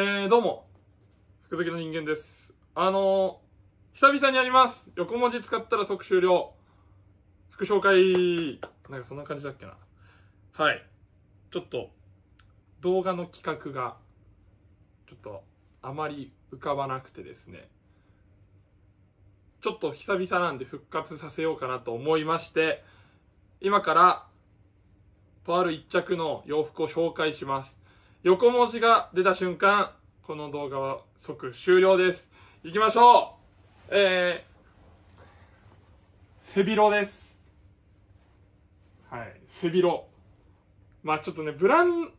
えー、どうも、服好きの人間です。あのー、久々にやります。横文字使ったら即終了。副紹介、なんかそんな感じだっけな。はい。ちょっと、動画の企画が、ちょっと、あまり浮かばなくてですね。ちょっと久々なんで復活させようかなと思いまして、今から、とある一着の洋服を紹介します。横文字が出た瞬間、この動画は即終了です。行きましょうえー、背広です。はい、背広。まあちょっとね、ブラン、